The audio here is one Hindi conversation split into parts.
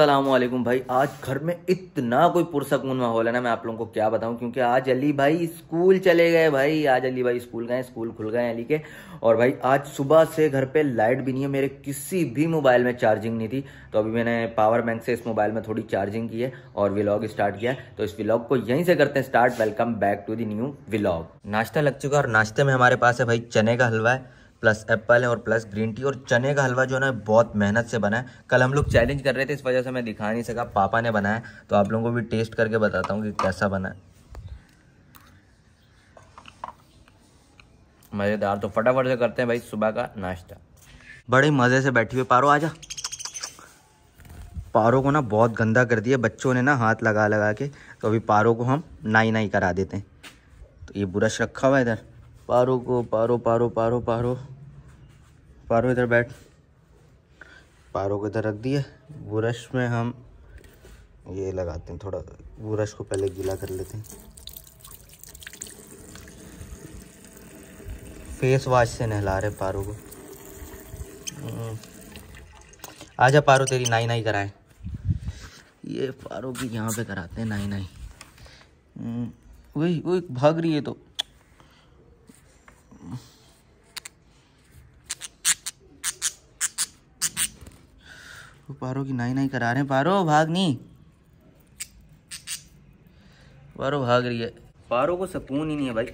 असलम भाई आज घर में इतना कोई पुरसकून माहौल है ना मैं आप लोगों को क्या बताऊं क्योंकि आज अली भाई स्कूल चले गए भाई आज अली भाई स्कूल गए स्कूल खुल गए अली के और भाई आज सुबह से घर पे लाइट भी नहीं है मेरे किसी भी मोबाइल में चार्जिंग नहीं थी तो अभी मैंने पावर बैंक से इस मोबाइल में थोड़ी चार्जिंग की है और विलॉग स्टार्ट किया तो इस विलॉग को यहीं से करते हैं start welcome back to the new vlog नाश्ता लग चुका और नाश्ते में हमारे पास है भाई चने का हलवा है प्लस एप्पल है और प्लस ग्रीन टी और चने का हलवा जो है ना बहुत मेहनत से बना है कल हम लोग चैलेंज कर रहे थे इस वजह से मैं दिखा नहीं सका पापा ने बनाया तो आप लोगों को भी टेस्ट करके बताता हूँ कि कैसा बना है मज़ेदार तो फटाफट से करते हैं भाई सुबह का नाश्ता बड़े मज़े से बैठी हुई पारो आजा पारो को ना बहुत गंदा कर दिया बच्चों ने ना हाथ लगा लगा के तो अभी पारो को हम नाई नाई करा देते हैं तो ये ब्रश रखा हुआ है इधर पारो को पारो पारो पारो पारो पारो इधर बैठ पारो को इधर रख दिए ब्रश में हम ये लगाते हैं थोड़ा ब्रश को पहले गीला कर लेते हैं फेस वॉश से नहला रहे पारो को हम्म। आजा पारो तेरी नाई नाई कराए ये पारो की यहाँ पे कराते हैं नाई नाई हम्म। वही वही भाग रही है तो वो पारो की नाई नाई करा रहे हैं पारो भाग नहीं पारो भाग रही है पारो को सुकून ही नहीं है भाई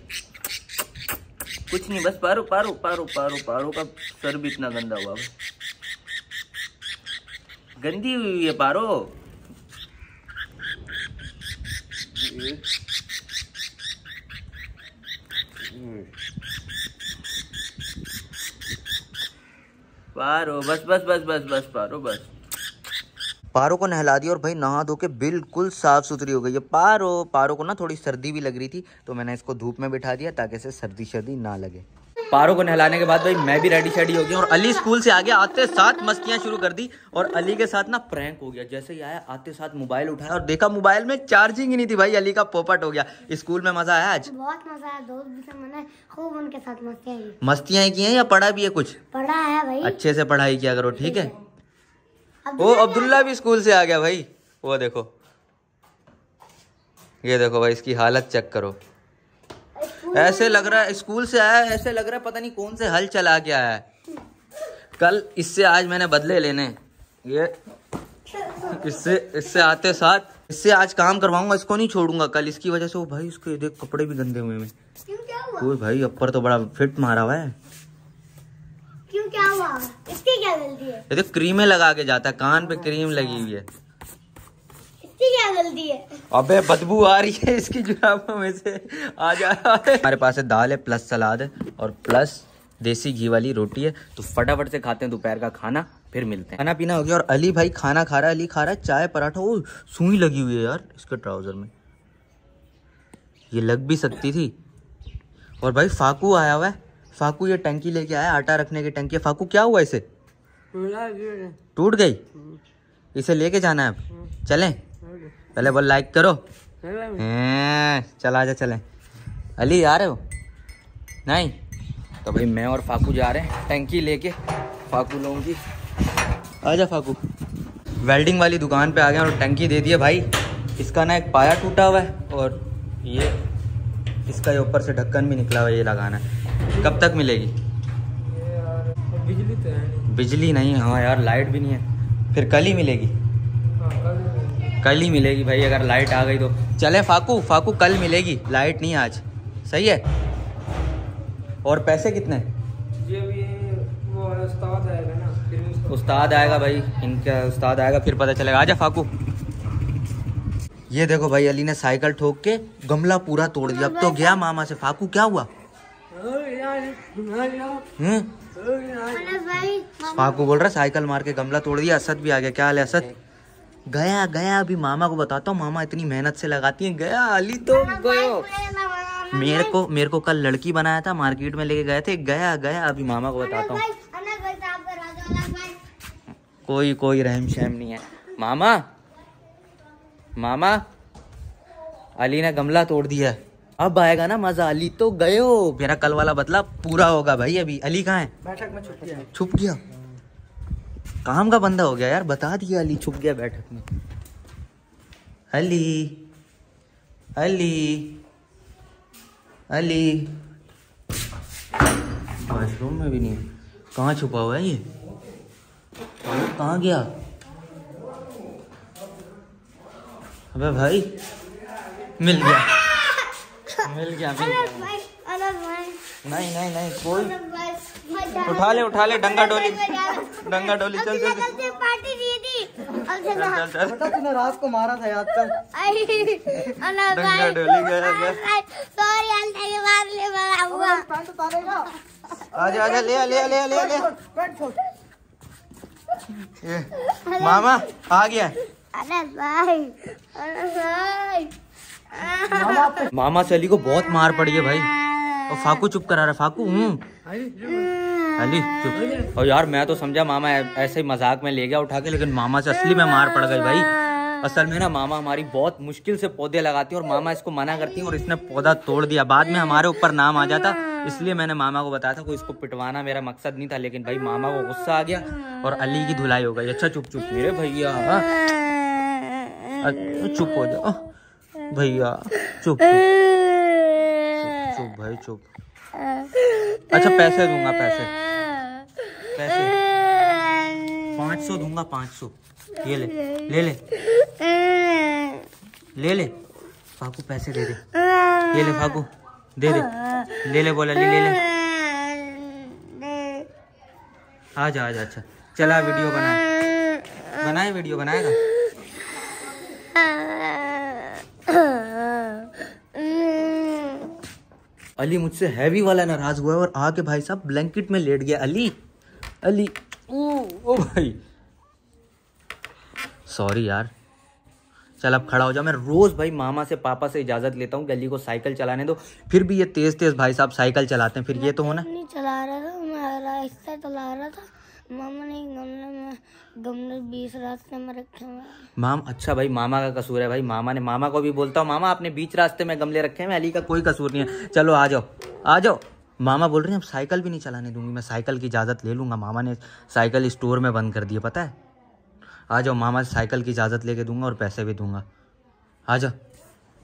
कुछ नहीं बस पारो पारो पारो पारो पारो का सर भी इतना गंदा हुआ भाई गंदी हुई है पारो पारो बस बस बस बस बस पारो बस पारो को नहला दिया और भाई नहा धो के बिल्कुल साफ़ सुथरी हो गई है पारो पारो को ना थोड़ी सर्दी भी लग रही थी तो मैंने इसको धूप में बिठा दिया ताकि इसे सर्दी शर्दी ना लगे पारो को नहलाने के बाद भाई मैं भी रेडी शेडी हो गया और अली स्कूल से आ गया आते साथ मस्तियाँ शुरू कर दी और अली के साथ ना प्रैंक हो गया जैसे ही आया आते साथ मोबाइल उठाया और देखा मोबाइल में चार्जिंग ही नहीं थी भाई अली का पोपट हो गया स्कूल में मजा आया आज बहुत मजा आया दोस्त खूब उनके साथ मस्तियाँ मस्तियाँ की है या पढ़ा भी है कुछ पढ़ा है भाई अच्छे से पढ़ाई किया करो ठीक है वो अब्दुल्ला भी स्कूल से आ गया भाई वो देखो ये देखो भाई इसकी हालत चेक करो ऐसे लग रहा है स्कूल से आया ऐसे लग रहा है पता नहीं कौन से हल चला के आया है कल इससे आज मैंने बदले लेने ये इससे इससे आते साथ इससे आज काम करवाऊंगा इसको नहीं छोड़ूंगा कल इसकी वजह से वो भाई उसके देख कपड़े भी गंदे हुए हैं वो भाई अपर तो बड़ा फिट मारा हुआ है क्यों क्या हुआ इसकी क्या गलती है ये तो क्रीमें लगा के जाता है कान पे क्रीम अच्छा। लगी हुई है क्या गलती है अबे बदबू आ रही है इसकी जुराबों में से आ जा हमारे पास है दाल है प्लस सलाद है और प्लस देसी घी वाली रोटी है तो फटाफट से खाते हैं दोपहर का खाना फिर मिलते हैं खाना पीना हो गया और अली भाई खाना खा रहा है अली खा रहा है चाय पराठा वो सुई लगी हुई है यार इसके ट्राउजर में ये लग भी सकती थी और भाई फाकू आया हुआ है फाकू ये टंकी लेके आया आटा रखने की टंकी फाकू क्या हुआ इसे टूट गई हम्म। इसे लेके जाना है अब हम्म। चलें पहले बोल लाइक करो चल जा चले अली आ रहे हो नहीं तो भाई मैं और फाकू जा रहे हैं टंकी लेके फाकू लोगों की जा फाकू वेल्डिंग वाली दुकान पे आ गए और टंकी दे दिए भाई इसका ना एक पाया टूटा हुआ है और ये इसका ऊपर से ढक्कन भी निकला हुआ है ये लगाना है कब तक मिलेगी बिजली तो है नहीं हाँ यार लाइट भी नहीं है फिर कल ही मिलेगी हाँ, कल, ही मिलेगी भाई अगर लाइट आ गई तो चले फाकू फाकू कल मिलेगी लाइट नहीं आज सही है और पैसे कितने ये वो उस्ताद आएगा ना उस्ताद आएगा भाई इनका उस्ताद आएगा फिर पता चलेगा आजा फाकू ये देखो भाई अली ने साइकिल ठोक के गमला पूरा तोड़ दिया अब तो गया मामा से फाकू क्या हुआ आपको हम्म? बोल रहा है साइकिल मार के गमला तोड़ दिया असद भी आ गया क्या हाल है असद गया गया अभी मामा को बताता हूँ मामा इतनी मेहनत से लगाती हैं गया अली तो गयो मेरे को मेरे को कल लड़की बनाया था मार्केट में लेके गए थे गया गया अभी मामा को बताता हूँ कोई कोई रहम शहम नहीं है मामा मामा अली ने गमला तोड़ दिया अब आएगा ना मजा अली तो गए हो मेरा कल वाला बदला पूरा होगा भाई अभी अली कहाँ है बैठक में छुप गया छुप गया काम का बंदा हो गया यार बता दिया अली छुप गया बैठक में अली अली अली बाथरूम में भी नहीं कहाँ छुपा हुआ है ये कहाँ गया अबे भाई मिल गया मिल गया मिल गया नहीं नहीं नहीं कोई उठा ले उठा ले डंगा डोली डंगा डोली चल चल रात को मारा था याद कर डंगा डोली आजा आजा ले ले ले ले ले मामा आ गया अरे भाई अरे भाई मामा, मामा से अली को बहुत मार पड़ी है भाई और फाकू चुप करा रहा फाकू हूँ अली चुप और यार मैं तो समझा मामा ऐसे ही मजाक में ले गया उठा के लेकिन मामा से असली में मार पड़ गई भाई असल में ना मामा हमारी बहुत मुश्किल से पौधे लगाती है और मामा इसको मना करती है और इसने पौधा तोड़ दिया बाद में हमारे ऊपर नाम आ जाता इसलिए मैंने मामा को बताया था कोई इसको पिटवाना मेरा मकसद नहीं था लेकिन भाई मामा को गुस्सा आ गया और अली की धुलाई हो गई अच्छा चुप चुप मेरे भैया हाँ। चुप हो जाओ भैया चुप चुप भाई चुप अच्छा पैसे दूंगा पैसे पैसे पाँच सौ दूंगा पांच सौ ये ले ले ले ले ले फाकू पैसे दे दे ये ले फाकू दे दे ले ले बोला ले ले ले आ जा आ जा अच्छा चला वीडियो बना बनाए वीडियो बनाएगा अली मुझसे हैवी वाला नाराज हुआ और आके भाई साहब ब्लैंकेट में लेट गया अली अली ओ ओ भाई सॉरी यार चल अब खड़ा हो जाओ मैं रोज़ भाई मामा से पापा से इजाज़त लेता हूँ गली को साइकिल चलाने दो फिर भी ये तेज़ तेज़ भाई साहब साइकिल चलाते हैं फिर ये तो होना नहीं चला रहा था मैं चला रहा था मामा गमले में गमले रास्ते में रखे माम अच्छा भाई मामा का कसूर है भाई मामा ने मामा को भी बोलता हूँ मामा आपने बीच रास्ते में गमले रखे हैं अली का कोई कसूर नहीं है चलो आ जाओ आ जाओ मामा बोल रहे हैं अब साइकिल भी नहीं चलाने दूंगी मैं साइकिल की इजाज़त ले लूँगा मामा ने साइकिल स्टोर में बंद कर दिया पता है आ जाओ मामा साइकिल की इजाज़त लेके दूंगा और पैसे भी दूंगा आ जाओ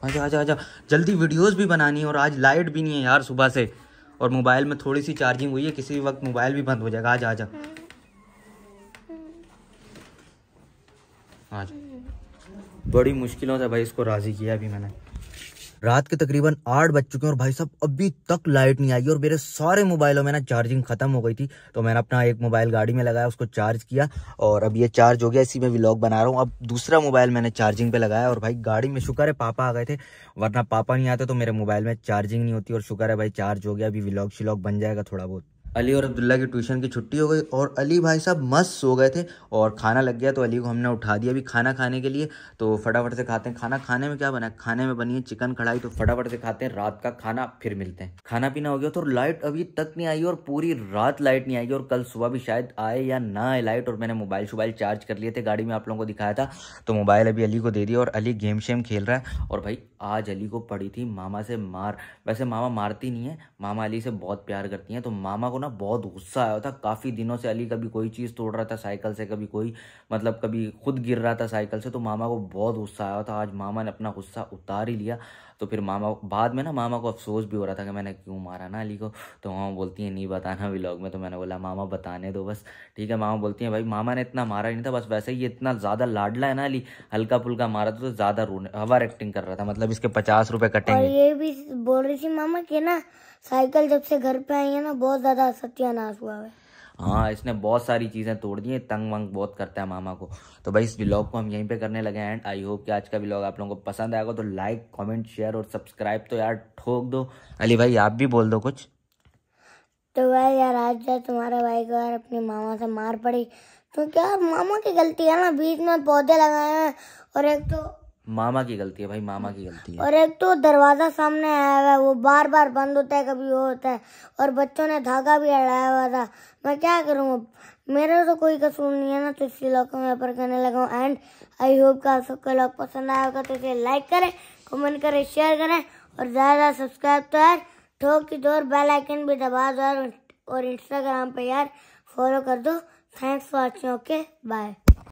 आ जाओ आ जाओ आ जाओ जल्दी वीडियोस भी बनानी है और आज लाइट भी नहीं है यार सुबह से और मोबाइल में थोड़ी सी चार्जिंग हुई है किसी वक्त मोबाइल भी बंद हो जाएगा आ जा आ जाओ आज हम्म। बड़ी मुश्किलों से भाई इसको राज़ी किया अभी मैंने रात के तकरीबन आठ बज चुके हैं और भाई साहब अभी तक लाइट नहीं आई और मेरे सारे मोबाइलों में ना चार्जिंग खत्म हो गई थी तो मैंने अपना एक मोबाइल गाड़ी में लगाया उसको चार्ज किया और अब ये चार्ज हो गया इसी में व्लॉग बना रहा हूँ अब दूसरा मोबाइल मैंने चार्जिंग पे लगाया और भाई गाड़ी में शुक्र है पापा आ गए थे वरना पापा नहीं आते तो मेरे मोबाइल में चार्जिंग नहीं होती और शुक्र है भाई चार्ज हो गया अभी व्लॉग शिलॉग बन जाएगा थोड़ा बहुत अली और अब्दुल्ला की ट्यूशन की छुट्टी हो गई और अली भाई साहब मस्त सो गए थे और खाना लग गया तो अली को हमने उठा दिया अभी खाना खाने के लिए तो फटाफट से खाते हैं खाना खाने में क्या बना खाने में बनी है चिकन कढ़ाई तो फटाफट से खाते हैं रात का खाना फिर मिलते हैं खाना पीना हो गया तो लाइट अभी तक नहीं आई और पूरी रात लाइट नहीं आई और कल सुबह भी शायद आए या ना आए लाइट और मैंने मोबाइल शोबाइल चार्ज कर लिए थे गाड़ी में आप लोगों को दिखाया था तो मोबाइल अभी अली को दे दिया और अली गेम शेम खेल रहा है और भाई आज अली को पड़ी थी मामा से मार वैसे मामा मारती नहीं है मामा अली से बहुत प्यार करती हैं तो मामा को ना ना बहुत गुस्सा आया था काफ़ी दिनों से अली कभी कोई चीज़ तोड़ रहा था साइकिल से कभी कोई मतलब कभी खुद गिर रहा था साइकिल से तो मामा को बहुत गुस्सा आया था आज मामा ने अपना गुस्सा उतार ही लिया तो फिर मामा बाद में ना मामा को अफसोस भी हो रहा था कि मैंने क्यों मारा ना अली को तो मामा बोलती है नहीं बताना व्लॉग में तो मैंने बोला मामा बताने दो बस ठीक है मामा बोलती हैं भाई मामा ने इतना मारा नहीं था बस वैसे ही इतना ज़्यादा लाडला है ना अली हल्का फुल्का मारा था तो ज़्यादा रोने हवा एक्टिंग कर रहा था मतलब इसके पचास रुपये कटेंगे ये भी बोल रही थी मामा के ना साइकिल जब से घर पे आई है ना बहुत ज़्यादा सत्यानाश हुआ है हाँ इसने बहुत सारी चीज़ें तोड़ दी हैं तंग वंग बहुत करता है मामा को तो भाई इस ब्लॉग को हम यहीं पे करने लगे एंड आई होप कि आज का ब्लॉग आप लोगों को पसंद आएगा तो लाइक कमेंट शेयर और सब्सक्राइब तो यार ठोक दो अली भाई आप भी बोल दो कुछ तो भाई यार आज जब तुम्हारे भाई को यार अपने मामा से मार पड़ी तो क्या मामा की गलती है ना बीच में पौधे लगाए हैं और एक तो मामा की गलती है भाई मामा की गलती है और एक तो दरवाजा सामने आया हुआ है वो बार बार बंद होता है कभी वो होता है और बच्चों ने धागा भी अड़ाया हुआ था मैं क्या करूँ अब मेरा तो कोई कसूर नहीं है ना तो इसी लोग को मैं पर करने लगा हूँ एंड आई होप का सबको लोग पसंद आया होगा तो इसे लाइक करें कमेंट करें शेयर करें और ज़्यादा सब्सक्राइब तो यार ठोक की दो बेलाइकन भी दबा दो और इंस्टाग्राम पर यार फॉलो कर दो thanks for watching okay bye